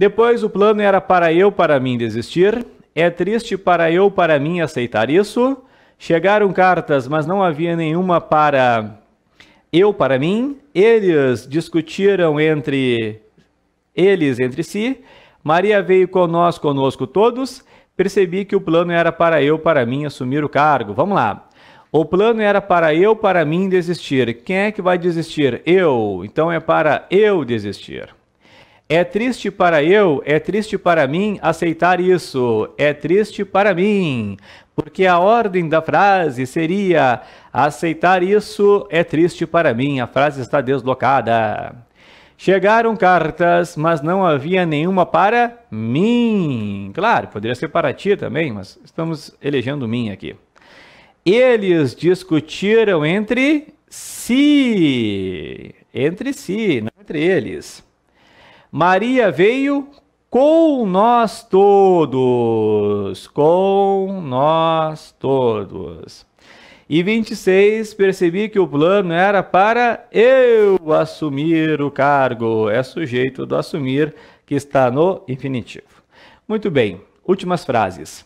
Depois o plano era para eu, para mim desistir. É triste para eu, para mim aceitar isso. Chegaram cartas, mas não havia nenhuma para eu, para mim. Eles discutiram entre eles entre si. Maria veio conosco, conosco todos. Percebi que o plano era para eu, para mim assumir o cargo. Vamos lá. O plano era para eu, para mim desistir. Quem é que vai desistir? Eu. Então é para eu desistir. É triste para eu, é triste para mim aceitar isso, é triste para mim, porque a ordem da frase seria aceitar isso é triste para mim, a frase está deslocada. Chegaram cartas, mas não havia nenhuma para mim. Claro, poderia ser para ti também, mas estamos elegendo mim aqui. Eles discutiram entre si, entre si, não entre eles Maria veio com nós todos, com nós todos. E 26, percebi que o plano era para eu assumir o cargo. É sujeito do assumir que está no infinitivo. Muito bem, últimas frases.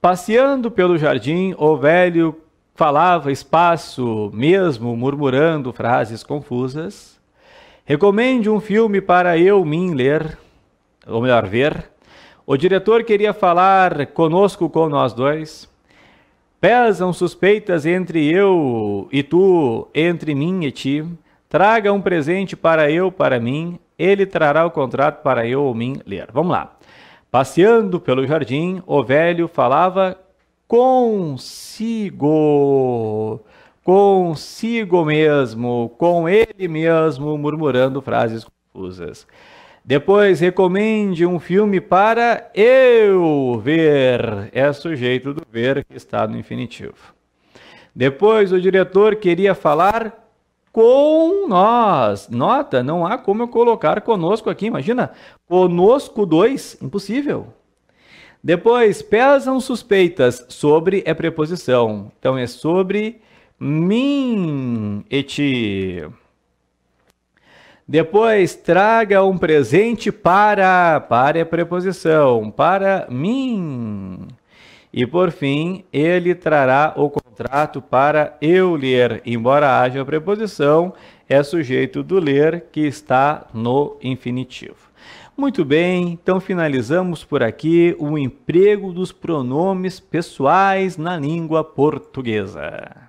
Passeando pelo jardim, o velho falava espaço, mesmo murmurando frases confusas. Recomende um filme para eu mim ler, ou melhor, ver. O diretor queria falar conosco com nós dois. Pesam suspeitas entre eu e tu, entre mim e ti. Traga um presente para eu, para mim. Ele trará o contrato para eu ou mim ler. Vamos lá. Passeando pelo jardim, o velho falava consigo consigo mesmo, com ele mesmo, murmurando frases confusas. Depois recomende um filme para eu ver. É sujeito do ver que está no infinitivo. Depois o diretor queria falar com nós. Nota, não há como eu colocar conosco aqui, imagina. Conosco dois, impossível. Depois pesam suspeitas sobre é preposição. Então é sobre min eti. Depois, traga um presente para, para a preposição, para mim. E por fim, ele trará o contrato para eu ler. Embora haja a preposição, é sujeito do ler que está no infinitivo. Muito bem, então finalizamos por aqui o emprego dos pronomes pessoais na língua portuguesa.